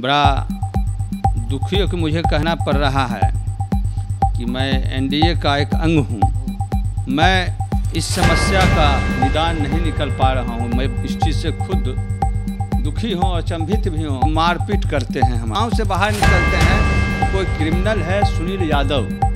बड़ा दुखी हो कि मुझे कहना पड़ रहा है कि मैं एनडीए का एक अंग हूँ मैं इस समस्या का निदान नहीं निकल पा रहा हूँ मैं इस चीज़ से खुद दुखी हूँ और अचंभित भी हूँ मारपीट करते हैं हम गाँव से बाहर निकलते हैं कोई क्रिमिनल है सुनील यादव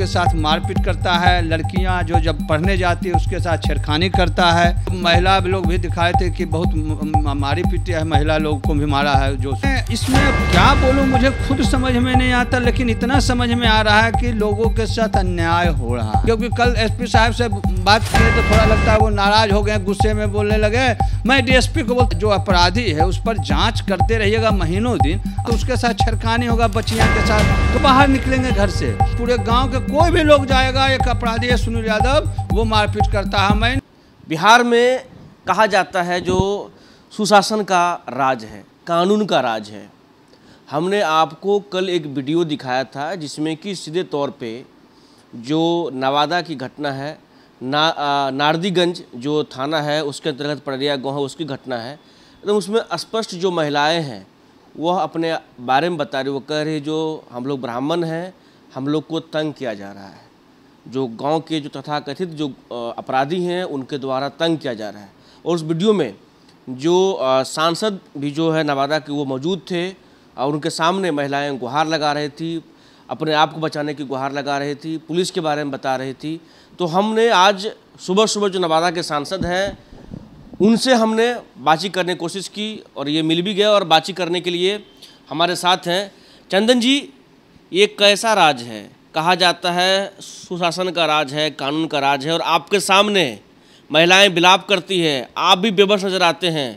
के साथ मारपीट करता है लड़कियां जो जब पढ़ने जाती है उसके साथ छेड़खानी करता है महिला लोग भी दिखाए थे कि बहुत मारी पीटी है महिला लोग को भी मारा है जो इसमें क्या बोलूं मुझे खुद समझ में नहीं आता लेकिन इतना समझ में आ रहा है कि लोगों के साथ अन्याय हो रहा है क्योंकि कल एसपी साहब से बात किए तो थोड़ा लगता है वो नाराज हो गए गुस्से में बोलने लगे मैं डीएसपी को बोलता जो अपराधी है उस पर जांच करते रहिएगा महीनों दिन तो उसके साथ छरखानी होगा बचिया के साथ तो बाहर निकलेंगे घर से पूरे गाँव के कोई भी लोग जाएगा एक अपराधी है सुनील यादव वो मारपीट करता है मैं बिहार में कहा जाता है जो सुशासन का राज है कानून का राज है हमने आपको कल एक वीडियो दिखाया था जिसमें कि सीधे तौर पर जो नवादा की घटना है ना नारदीगंज जो थाना है उसके अंतर्गत पड़रिया गाँव है उसकी घटना है एकदम तो उसमें स्पष्ट जो महिलाएं हैं वह अपने बारे में बता रही वो कह रही जो हम लोग ब्राह्मण हैं हम लोग को तंग किया जा रहा है जो गांव के जो तथाकथित जो अपराधी हैं उनके द्वारा तंग किया जा रहा है और उस वीडियो में जो सांसद भी जो है नवादा के वो मौजूद थे और उनके सामने महिलाएं गुहार लगा रही थी अपने आप को बचाने की गुहार लगा रही थी पुलिस के बारे में बता रही थी तो हमने आज सुबह सुबह जो नवादा के सांसद हैं उनसे हमने बातचीत करने की कोशिश की और ये मिल भी गया और बातचीत करने के लिए हमारे साथ हैं चंदन जी ये कैसा राज है कहा जाता है सुशासन का राज है कानून का राज है और आपके सामने महिलाएं बिलाप करती हैं आप भी बेबस नज़र आते हैं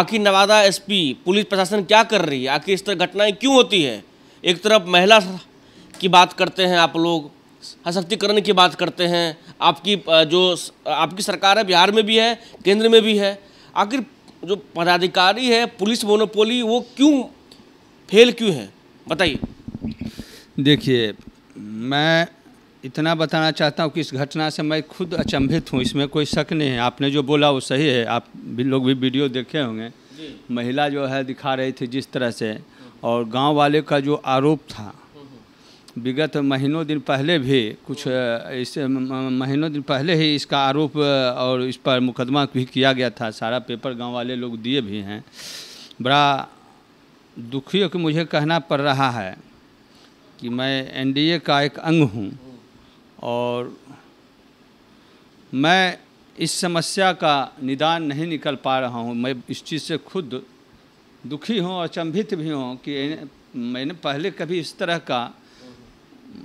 आखिर नवादा एसपी पुलिस प्रशासन क्या कर रही है आखिर इस तरह घटनाएं क्यों होती है एक तरफ महिला की बात करते हैं आप लोग सशक्तिकरण की बात करते हैं आपकी जो आपकी सरकार है बिहार में भी है केंद्र में भी है आखिर जो पदाधिकारी है पुलिस मोनोपोली वो क्यों फेल क्यों है बताइए देखिए मैं इतना बताना चाहता हूँ कि इस घटना से मैं खुद अचंभित हूँ इसमें कोई शक नहीं है आपने जो बोला वो सही है आप भी लोग भी वीडियो देखे होंगे महिला जो है दिखा रही थी जिस तरह से और गांव वाले का जो आरोप था विगत महीनों दिन पहले भी कुछ इस महीनों दिन पहले ही इसका आरोप और इस पर मुकदमा भी किया गया था सारा पेपर गांव वाले लोग दिए भी हैं बड़ा दुखी हो कि मुझे कहना पड़ रहा है कि मैं एनडीए का एक अंग हूं और मैं इस समस्या का निदान नहीं निकल पा रहा हूं मैं इस चीज़ से खुद दुखी हूं और चंभित भी हूं कि मैंने पहले कभी इस तरह का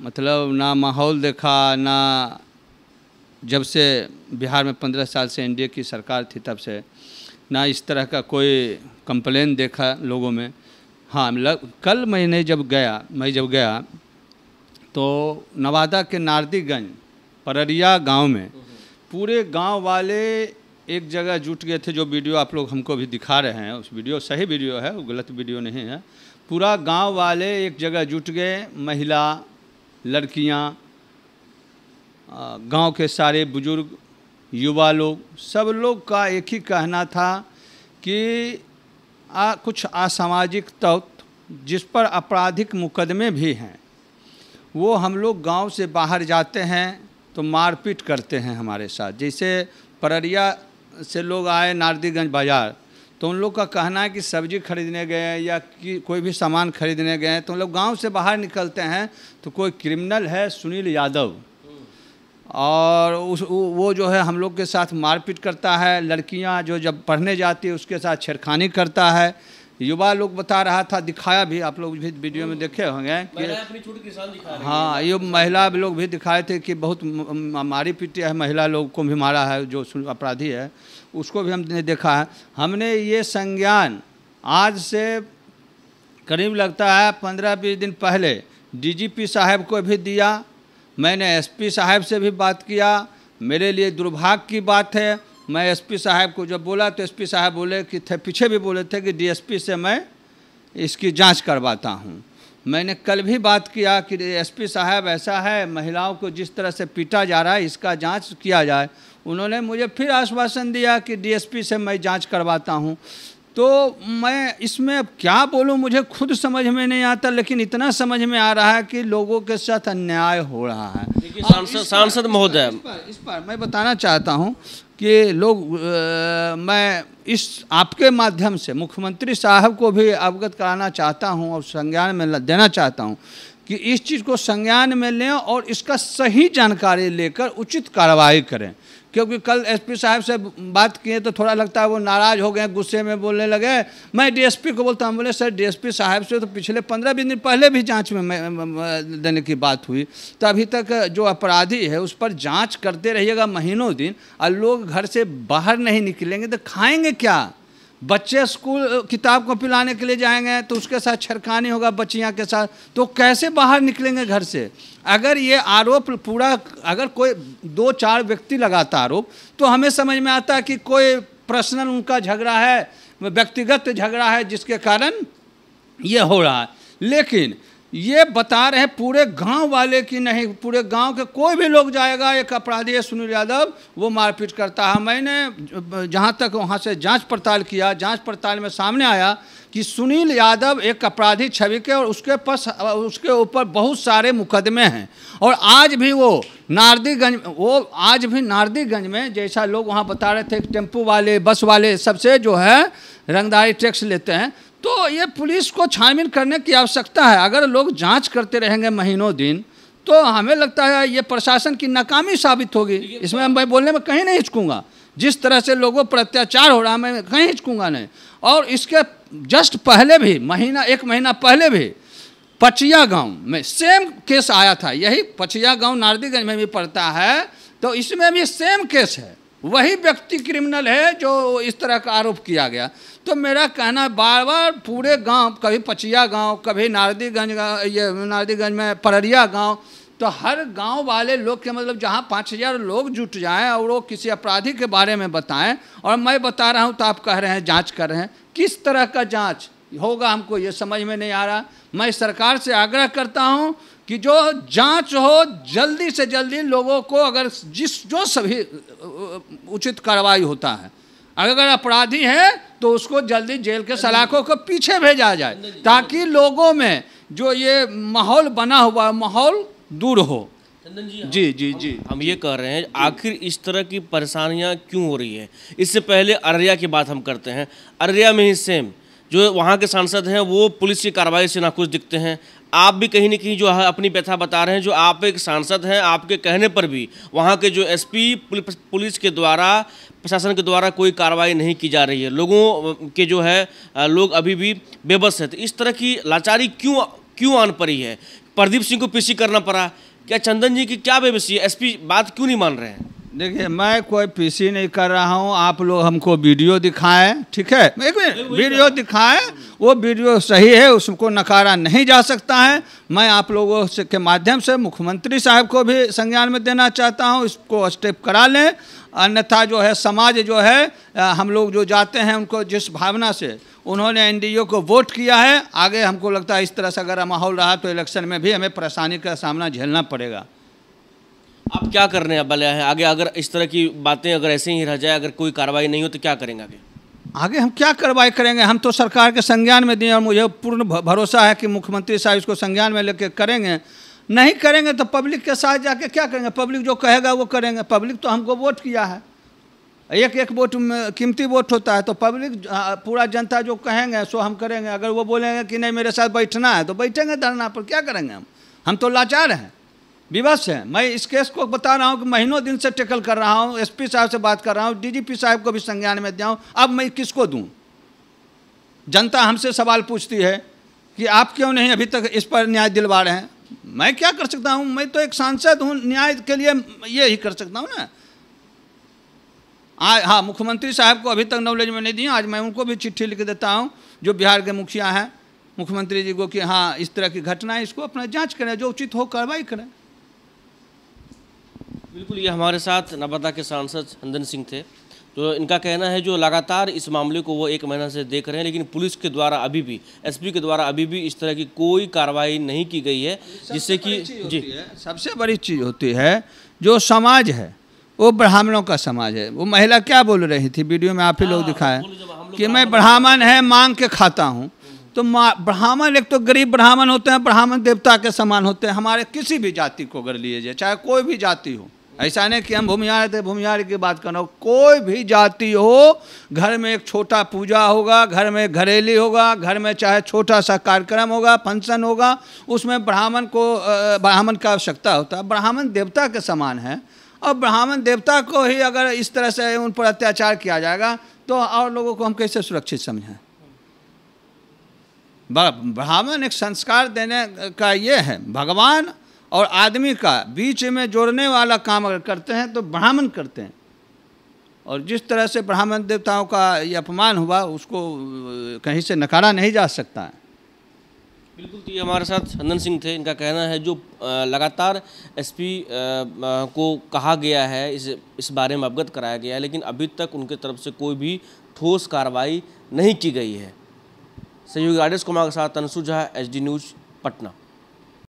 मतलब ना माहौल देखा ना जब से बिहार में पंद्रह साल से एनडीए की सरकार थी तब से ना इस तरह का कोई कंप्लेन देखा लोगों में हाँ लग, कल मैंने जब गया मैं जब गया तो नवादा के नारदीगंज पररिया गांव में पूरे गांव वाले एक जगह जुट गए थे जो वीडियो आप लोग हमको भी दिखा रहे हैं उस वीडियो सही वीडियो है वो गलत वीडियो नहीं है पूरा गांव वाले एक जगह जुट गए महिला लड़कियाँ गांव के सारे बुजुर्ग युवा लोग सब लोग का एक ही कहना था कि आ, कुछ असामाजिक तत्व जिस पर आपराधिक मुकदमे भी हैं वो हम लोग गांव से बाहर जाते हैं तो मारपीट करते हैं हमारे साथ जैसे पररिया से लोग आए नारदीगंज बाज़ार तो उन लोग का कहना है कि सब्जी खरीदने गए या कि कोई भी सामान खरीदने गए तो उन लोग गांव से बाहर निकलते हैं तो कोई क्रिमिनल है सुनील यादव और उस वो जो है हम लोग के साथ मारपीट करता है लड़कियां जो जब पढ़ने जाती है उसके साथ छेड़खानी करता है युवा लोग बता रहा था दिखाया भी आप लोग भी वीडियो में देखे होंगे कि हाँ ये महिला लोग भी दिखाए थे कि बहुत मारी पीटी है महिला लोग को भी मारा है जो अपराधी है उसको भी हमने देखा है हमने ये संज्ञान आज से करीब लगता है पंद्रह बीस दिन पहले डीजीपी साहब को भी दिया मैंने एसपी साहब से भी बात किया मेरे लिए दुर्भाग्य की बात है मैं एसपी साहब को जब बोला तो एसपी साहब बोले कि थे पीछे भी बोले थे कि डीएसपी से मैं इसकी जांच करवाता हूँ मैंने कल भी बात किया कि एसपी साहब ऐसा है महिलाओं को जिस तरह से पीटा जा रहा है इसका जांच किया जाए उन्होंने मुझे फिर आश्वासन दिया कि डीएसपी से मैं जांच करवाता हूँ तो मैं इसमें अब क्या बोलूँ मुझे खुद समझ में नहीं आता लेकिन इतना समझ में आ रहा है कि लोगों के साथ अन्याय हो रहा है सांसद महोदय इस इस पर मैं बताना चाहता हूँ कि लोग आ, मैं इस आपके माध्यम से मुख्यमंत्री साहब को भी अवगत कराना चाहता हूं और संज्ञान में देना चाहता हूं कि इस चीज़ को संज्ञान में लें और इसका सही जानकारी लेकर उचित कार्रवाई करें क्योंकि कल एसपी साहब से बात किए तो थोड़ा लगता है वो नाराज़ हो गए गुस्से में बोलने लगे मैं डीएसपी को बोलता हूँ बोले सर डीएसपी साहब से तो पिछले पंद्रह बीस दिन पहले भी जांच में देने की बात हुई तो अभी तक जो अपराधी है उस पर जांच करते रहिएगा महीनों दिन और लोग घर से बाहर नहीं निकलेंगे तो खाएंगे क्या बच्चे स्कूल किताब को पिलाने के लिए जाएंगे तो उसके साथ छरखानी होगा बच्चियाँ के साथ तो कैसे बाहर निकलेंगे घर से अगर ये आरोप पूरा अगर कोई दो चार व्यक्ति लगाता आरोप तो हमें समझ में आता है कि कोई पर्सनल उनका झगड़ा है व्यक्तिगत झगड़ा है जिसके कारण ये हो रहा है लेकिन ये बता रहे हैं पूरे गांव वाले की नहीं पूरे गांव के कोई भी लोग जाएगा एक अपराधी है सुनील यादव वो मारपीट करता है मैंने जहां तक वहां से जांच पड़ताल किया जांच पड़ताल में सामने आया कि सुनील यादव एक अपराधी छवि के और उसके पास उसके ऊपर बहुत सारे मुकदमे हैं और आज भी वो नारदीगंज वो आज भी नारदीगंज में जैसा लोग वहाँ बता रहे थे टेम्पू वाले बस वाले सबसे जो है रंगदारी टैक्स लेते हैं तो ये पुलिस को छानबीन करने की आवश्यकता है अगर लोग जांच करते रहेंगे महीनों दिन तो हमें लगता है ये प्रशासन की नाकामी साबित होगी इसमें मैं बोलने में कहीं नहीं हिचकूँगा जिस तरह से लोगों पर अत्याचार हो रहा है मैं कहीं हिचकूँगा नहीं और इसके जस्ट पहले भी महीना एक महीना पहले भी पचिया गांव में सेम केस आया था यही पचिया गांव नारदीगंज में भी पड़ता है तो इसमें भी सेम केस है वही व्यक्ति क्रिमिनल है जो इस तरह का आरोप किया गया तो मेरा कहना बार बार पूरे गांव कभी पचिया गांव कभी नारदीगंज ये नारदीगंज में पररिया गांव तो हर गांव वाले लोग के मतलब जहां पाँच हज़ार लोग जुट जाएं और वो किसी अपराधी के बारे में बताएं और मैं बता रहा हूं तो आप कह रहे हैं जांच कर रहे हैं किस तरह का जाँच होगा हमको ये समझ में नहीं आ रहा मैं सरकार से आग्रह करता हूँ कि जो जांच हो जल्दी से जल्दी लोगों को अगर जिस जो सभी उचित कार्रवाई होता है अगर अपराधी है तो उसको जल्दी जेल के सलाखों को पीछे भेजा जाए ताकि लोगों में जो ये माहौल बना हुआ है माहौल दूर हो जी जी जी हम, जी हम ये कह रहे हैं आखिर इस तरह की परेशानियां क्यों हो रही है इससे पहले अररिया की बात हम करते हैं अररिया में ही सेम जो वहाँ के सांसद हैं वो पुलिस की कार्रवाई से नाखुश दिखते हैं आप भी कहीं ना कहीं जो है अपनी व्यथा बता रहे हैं जो आप एक सांसद हैं आपके कहने पर भी वहाँ के जो एसपी पुलिस के द्वारा प्रशासन के द्वारा कोई कार्रवाई नहीं की जा रही है लोगों के जो है लोग अभी भी बेबस हैं तो इस तरह की लाचारी क्यों क्यों आन पड़ी है प्रदीप सिंह को पीसी करना पड़ा क्या चंदन जी की क्या बेबसी है एस बात क्यों नहीं मान रहे हैं देखिए मैं कोई पीसी नहीं कर रहा हूँ आप लोग हमको वीडियो दिखाएं ठीक है एक मिनट वीडियो दिखाएं वो वीडियो सही है उसको नकारा नहीं जा सकता है मैं आप लोगों से के माध्यम से मुख्यमंत्री साहब को भी संज्ञान में देना चाहता हूँ इसको स्टेप करा लें अन्यथा जो है समाज जो है हम लोग जो जाते हैं उनको जिस भावना से उन्होंने एन को वोट किया है आगे हमको लगता है इस तरह से अगर माहौल रहा तो इलेक्शन में भी हमें परेशानी का सामना झेलना पड़ेगा आप क्या करने वाले हैं आगे अगर इस तरह की बातें अगर ऐसे ही रह जाए अगर कोई कार्रवाई नहीं हो तो क्या करेंगे आगे आगे हम क्या कार्रवाई करेंगे हम तो सरकार के संज्ञान में दिए और मुझे पूर्ण भरोसा है कि मुख्यमंत्री साहब इसको संज्ञान में लेके करेंगे नहीं करेंगे तो पब्लिक के साथ जाके क्या करेंगे पब्लिक जो कहेगा वो करेंगे पब्लिक तो हमको वोट किया है एक एक वोट कीमती वोट होता है तो पब्लिक पूरा जनता जो कहेंगे सो हम करेंगे अगर वो बोलेंगे कि नहीं मेरे साथ बैठना है तो बैठेंगे धरना पर क्या करेंगे हम हम तो लाचार हैं विवश हैं मैं इस केस को बता रहा हूँ कि महीनों दिन से टेकल कर रहा हूँ एसपी साहब से बात कर रहा हूँ डीजीपी साहब को भी संज्ञान में दिया हूँ अब मैं किसको दूँ जनता हमसे सवाल पूछती है कि आप क्यों नहीं अभी तक इस पर न्याय दिलवा रहे हैं मैं क्या कर सकता हूँ मैं तो एक सांसद हूँ न्याय के लिए ये ही कर सकता हूँ ना आज हाँ मुख्यमंत्री साहब को अभी तक नॉलेज में नहीं दी आज मैं उनको भी चिट्ठी लिख देता हूँ जो बिहार के मुखिया हैं मुख्यमंत्री जी को कि हाँ इस तरह की घटना है इसको अपना जांच करें जो उचित हो कार्रवाई करें बिल्कुल ये हमारे साथ नबादा के सांसद चंदन सिंह थे तो इनका कहना है जो लगातार इस मामले को वो एक महीना से देख रहे हैं लेकिन पुलिस के द्वारा अभी भी एसपी के द्वारा अभी भी इस तरह की कोई कार्रवाई नहीं की गई है जिससे कि जी सबसे बड़ी चीज़ होती है जो समाज है वो ब्राह्मणों का समाज है वो महिला क्या बोल रही थी वीडियो में आप ही लोग हाँ, दिखाए कि मैं ब्राह्मण है मांग के खाता हूँ तो ब्राह्मण एक तो गरीब ब्राह्मण होते हैं ब्राह्मण देवता के समान होते हैं हमारे किसी भी जाति को अगर लिए जाए चाहे कोई भी जाति हो ऐसा नहीं कि हम भूमिहार थे भूमिहार की बात करना कोई भी जाति हो घर में एक छोटा पूजा होगा घर में घरेली होगा घर में चाहे छोटा सा कार्यक्रम होगा फंक्शन होगा उसमें ब्राह्मण को ब्राह्मण का आवश्यकता होता है ब्राह्मण देवता के समान है और ब्राह्मण देवता को ही अगर इस तरह से उन पर अत्याचार किया जाएगा तो और लोगों को हम कैसे सुरक्षित समझें ब्राह्मण एक संस्कार देने का ये है भगवान और आदमी का बीच में जोड़ने वाला काम अगर करते हैं तो ब्राह्मण करते हैं और जिस तरह से ब्राह्मण देवताओं का ये अपमान हुआ उसको कहीं से नकारा नहीं जा सकता है बिल्कुल तो ये हमारे साथ चंदन सिंह थे इनका कहना है जो लगातार एसपी को कहा गया है इस इस बारे में अवगत कराया गया है लेकिन अभी तक उनके तरफ से कोई भी ठोस कार्रवाई नहीं की गई है सहयोगी आदेश कुमार के साथ तनसुझा एच डी न्यूज़ पटना